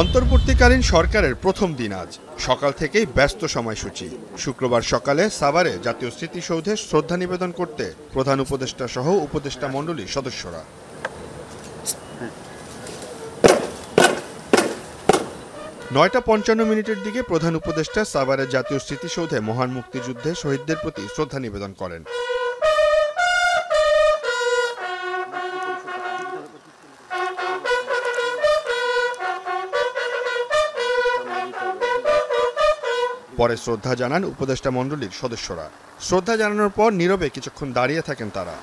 অন্তর্বর্তীকালীন সরকারের প্রথম দিন আজ সকাল থেকেই ব্যস্ত সময়সূচি শুক্রবার সকালে সাভারে জাতীয় স্মৃতিসৌধে শ্রদ্ধা নিবেদন করতে প্রধান উপদেষ্টা সহ উপদেষ্টা মণ্ডলীর সদস্যরা নয়টা পঞ্চান্ন মিনিটের দিকে প্রধান উপদেষ্টা সাভারের জাতীয় স্মৃতিসৌধে মহান মুক্তিযুদ্ধে শহীদদের প্রতি শ্রদ্ধা নিবেদন করেন পরে শ্রদ্ধা জানান উপদেষ্টা মণ্ডলীর সদস্যরা শ্রদ্ধা জানানোর পর নীরবে কিছুক্ষণ দাঁড়িয়ে থাকেন তারা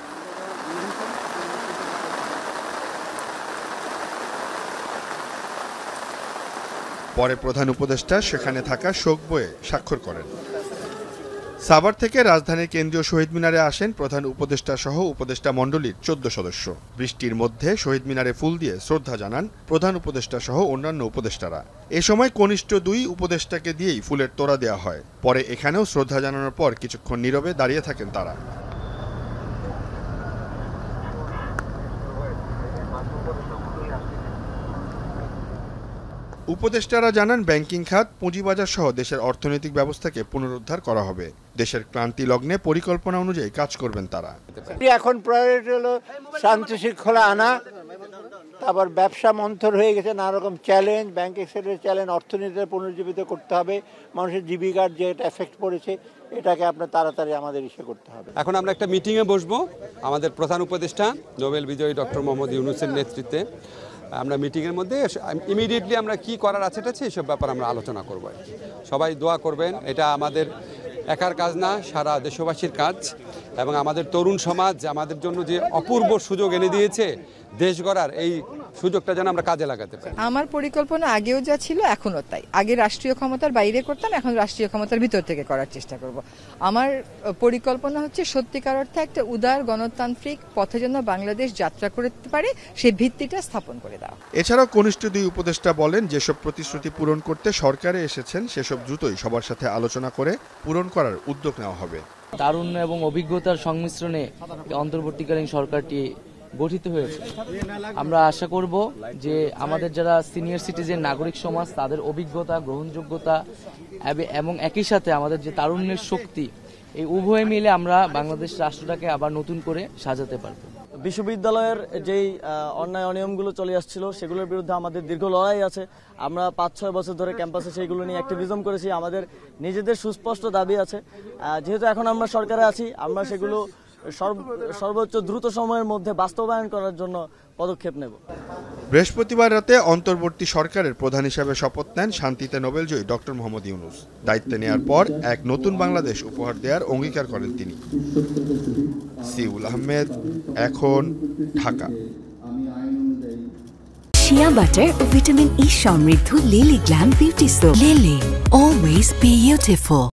পরে প্রধান উপদেষ্টা সেখানে থাকা শোক বয়ে স্বাক্ষর করেন সাভার থেকে রাজধানীর কেন্দ্রীয় শহীদ মিনারে আসেন প্রধান উপদেষ্টা সহ উপদেষ্টা মণ্ডলীর চোদ্দ সদস্য বৃষ্টির মধ্যে শহীদ মিনারে ফুল দিয়ে শ্রদ্ধা জানান প্রধান উপদেষ্টা সহ অন্যান্য উপদেষ্টারা এ সময় কনিষ্ঠ দুই উপদেষ্টাকে দিয়েই ফুলের তোড়া দেওয়া হয় পরে এখানেও শ্রদ্ধা জানানোর পর কিছুক্ষণ নীরবে দাঁড়িয়ে থাকেন তারা উপদেষ্টারা জানান ব্যাংকিং খাত পুঁজিবাজার সহ দেশের অর্থনৈতিক ব্যবস্থাকে পুনরুদ্ধার করা হবে দেশের ক্লান্তি লগ্নে পরিকল্পনা অনুযায়ী কাজ করবেন তারা এখন প্রায়োরিটি হলো শান্তি শৃঙ্খলা আনা তারপর ব্যবসা মন্থর হয়ে গেছে নানা রকম চ্যালেঞ্জ ব্যাংকিং সেক্টরের চ্যালেঞ্জ অর্থনীতিতে পুনর্জীবিত করতে হবে মানুষের জীবিকার যে এটা এফেক্ট পড়েছে এটাকে আপনার তাড়াতাড়ি আমাদের ইসে করতে হবে এখন আমরা একটা মিটিংয়ে বসবো আমাদের প্রধান উপদেষ্টা নোবেল বিজয়ী ডক্টর মোহাম্মদ ইউনুসের নেতৃত্বে আমরা মিটিংয়ের মধ্যে ইমিডিয়েটলি আমরা কি করার আছে টাছে এসব ব্যাপার আমরা আলোচনা করব সবাই দোয়া করবেন এটা আমাদের একার কাজ না সারা দেশবাসীর কাজ এবং আমাদের তরুণ সমাজ আমাদের জন্য যে অপূর্ব সুযোগ এনে দিয়েছে দেশ গড়ার এই সুযোগটা যেন আমরা কাজে লাগাতে পারি আমার পরিকল্পনা আগেও যা ছিল এখনও তাই আগে রাষ্ট্রীয় ক্ষমতার বাইরে করতাম এখন রাষ্ট্রীয় ক্ষমতার ভিতর থেকে করার চেষ্টা করব আমার পরিকল্পনা হচ্ছে সত্যিকার অর্থে একটা উদার গণতান্ত্রিক পথে যেন বাংলাদেশ যাত্রা করতে পারে সেই ভিত্তিটা স্থাপন করে দেওয়া এছাড়াও কনিষ্ঠ দুই উপদেষ্টা বলেন যেসব প্রতিশ্রুতি পূরণ করতে সরকারে এসেছেন সেসব দ্রুতই সবার সাথে আলোচনা করে পূরণ করার উদ্যোগ নেওয়া হবে তারুণ্য এবং অভিজ্ঞতার সংমিশ্রণে অন্তর্বর্তীকালীন সরকারটি গঠিত হয়েছে আমরা আশা করব যে আমাদের যারা সিনিয়র সিটিজেন নাগরিক সমাজ তাদের অভিজ্ঞতা গ্রহণযোগ্যতা এবং একই সাথে আমাদের যে তারুণ্যের শক্তি এই উভয়ে মিলে আমরা বাংলাদেশ রাষ্ট্রটাকে আবার নতুন করে সাজাতে পারব বিশ্ববিদ্যালয়ের যেই অন্যায় অনিয়মগুলো চলে আসছিল সেগুলোর বিরুদ্ধে আমাদের দীর্ঘ লড়াই আছে আমরা পাঁচ ছয় বছর ধরে ক্যাম্পাসে সেইগুলো নিয়ে অ্যাক্টিভিজম করেছি আমাদের নিজেদের সুস্পষ্ট দাবি আছে যেহেতু এখন আমরা সরকারে আছি আমরা সেগুলো সর্বোচ্চ দ্রুত সময়ের মধ্যে বাস্তবায়ন করার জন্য পদক্ষেপ নেব বৃহস্পতিবার রাতে অন্তর্বর্তী সরকারের প্রধান হিসাবে শপথ নেন শান্তিতে নোবেলজয়ী ডক্টর মোহাম্মদ ইউনুস দায়িত্ব নেয়ার পর এক নতুন বাংলাদেশ উপহার দেওয়ার অঙ্গীকার করেন তিনি সিউল আহমেদ এখন ঢাকা শিয়া বাটার ও ভিটামিন ই সমৃদ্ধ Lily glam beauty soap Lily always beautiful